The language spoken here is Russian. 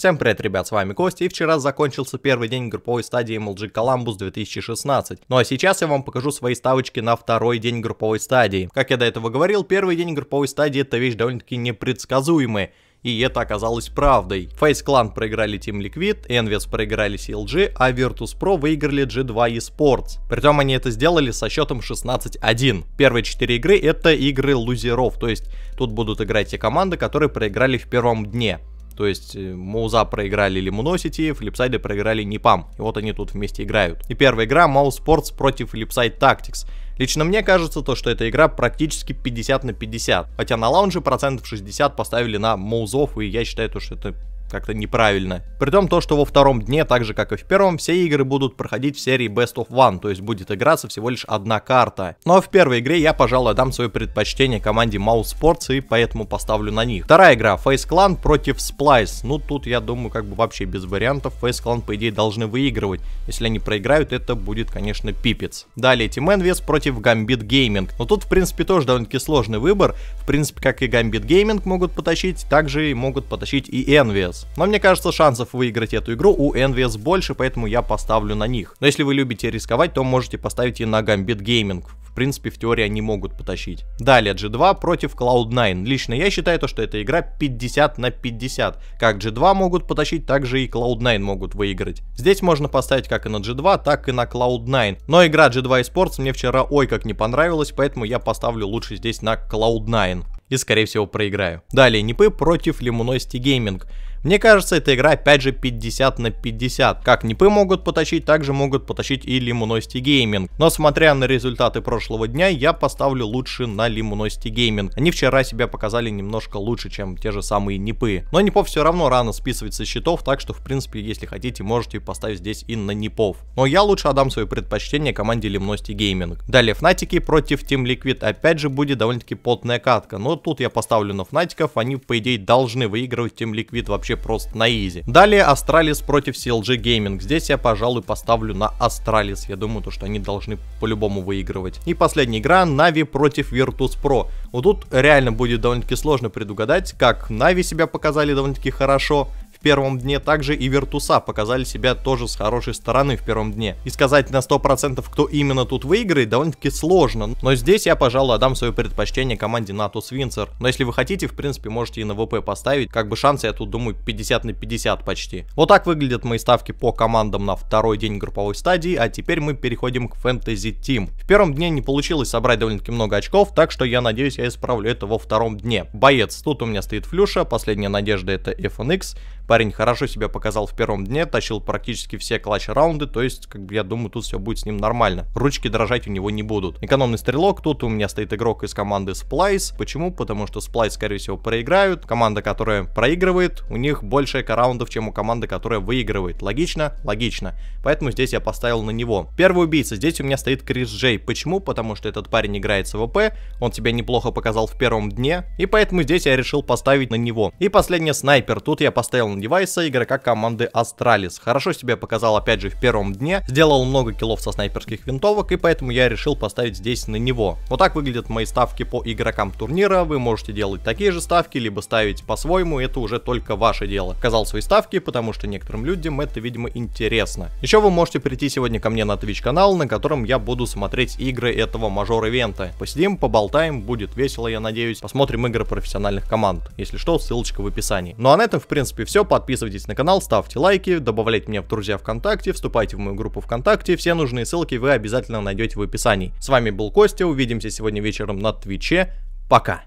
Всем привет, ребят, с вами Костя, и вчера закончился первый день групповой стадии MLG Columbus 2016. Ну а сейчас я вам покажу свои ставочки на второй день групповой стадии. Как я до этого говорил, первый день групповой стадии это вещь довольно-таки непредсказуемая. И это оказалось правдой. Face Clan проиграли Team Liquid, Envis проиграли CLG, а Virtus.pro выиграли G2 eSports. Притом они это сделали со счетом 16-1. Первые 4 игры это игры лузеров, то есть тут будут играть те команды, которые проиграли в первом дне. То есть э, Моуза проиграли Лимоносити, Флипсайды проиграли Непам. И вот они тут вместе играют. И первая игра Маус Спортс против Flipside Tactics. Лично мне кажется, то, что эта игра практически 50 на 50. Хотя на лаунже процентов 60 поставили на Моузов, и я считаю, то, что это как-то неправильно. При том то, что во втором дне, так же как и в первом, все игры будут проходить в серии Best of One, то есть будет играться всего лишь одна карта. Но в первой игре я, пожалуй, дам свое предпочтение команде Mouse Sports и поэтому поставлю на них. Вторая игра Face Clan против Splice. Ну тут, я думаю, как бы вообще без вариантов. Face Clan, по идее, должны выигрывать. Если они проиграют, это будет, конечно, пипец. Далее Team Envies против Gambit Gaming. Но ну, тут, в принципе, тоже довольно-таки сложный выбор. В принципе, как и Gambit Gaming могут потащить, также и могут потащить и Envies. Envious. Но мне кажется, шансов выиграть эту игру у Envious больше, поэтому я поставлю на них. Но если вы любите рисковать, то можете поставить и на Gambit Gaming. В принципе, в теории они могут потащить. Далее, G2 против Cloud9. Лично я считаю, то, что эта игра 50 на 50. Как G2 могут потащить, так же и Cloud9 могут выиграть. Здесь можно поставить как и на G2, так и на Cloud9. Но игра G2 Esports мне вчера ой как не понравилась, поэтому я поставлю лучше здесь на Cloud9 и, скорее всего, проиграю. Далее, Непы против Лимуности Гейминг. Мне кажется, эта игра опять же 50 на 50. Как непы могут потащить, так же могут потащить и Лимуности Гейминг. Но смотря на результаты прошлого дня, я поставлю лучше на Лимуности Гейминг. Они вчера себя показали немножко лучше, чем те же самые непы. Но непов все равно рано списывается со счетов, так что в принципе, если хотите, можете поставить здесь и на непов. Но я лучше отдам свое предпочтение команде Лимности Гейминг. Далее Фнатики против Team Liquid. Опять же будет довольно-таки потная катка. Но тут я поставлю на Фнатиков, они по идее должны выигрывать Team Liquid вообще вообще просто на изи. Далее Астралис против CLG Gaming. Здесь я, пожалуй, поставлю на Астралис. Я думаю, то, что они должны по-любому выигрывать. И последняя игра Нави против Virtus.pro. Вот тут реально будет довольно-таки сложно предугадать, как Нави себя показали довольно-таки хорошо, в первом дне, также и Вертуса показали себя тоже с хорошей стороны в первом дне. И сказать на 100% кто именно тут выиграет довольно-таки сложно, но здесь я, пожалуй, отдам свое предпочтение команде Натус Свинцер Но если вы хотите, в принципе, можете и на ВП поставить, как бы шансы, я тут думаю, 50 на 50 почти. Вот так выглядят мои ставки по командам на второй день групповой стадии, а теперь мы переходим к Fantasy Team. В первом дне не получилось собрать довольно-таки много очков, так что я надеюсь, я исправлю это во втором дне. Боец, тут у меня стоит Флюша, последняя надежда это FNX, Парень хорошо себя показал в первом дне, тащил практически все клатч-раунды, то есть, как бы я думаю, тут все будет с ним нормально. Ручки дрожать у него не будут. Экономный стрелок, тут у меня стоит игрок из команды Splice. Почему? Потому что Splice, скорее всего, проиграют. Команда, которая проигрывает, у них больше раундов, чем у команды, которая выигрывает. Логично? Логично. Поэтому здесь я поставил на него. Первый убийца. Здесь у меня стоит Крис Джей. Почему? Потому что этот парень играет с ВП, он себя неплохо показал в первом дне, и поэтому здесь я решил поставить на него. И последний снайпер. Тут я поставил на девайса игрока команды Астралис. Хорошо себя показал опять же в первом дне, сделал много киллов со снайперских винтовок и поэтому я решил поставить здесь на него. Вот так выглядят мои ставки по игрокам турнира, вы можете делать такие же ставки, либо ставить по-своему, это уже только ваше дело. показал свои ставки, потому что некоторым людям это видимо интересно. Еще вы можете прийти сегодня ко мне на Twitch канал, на котором я буду смотреть игры этого мажор-ивента. Посидим, поболтаем, будет весело я надеюсь, посмотрим игры профессиональных команд. Если что, ссылочка в описании. Ну а на этом в принципе все, подписывайтесь на канал, ставьте лайки, добавляйте меня в друзья ВКонтакте, вступайте в мою группу ВКонтакте, все нужные ссылки вы обязательно найдете в описании. С вами был Костя, увидимся сегодня вечером на Твиче, пока!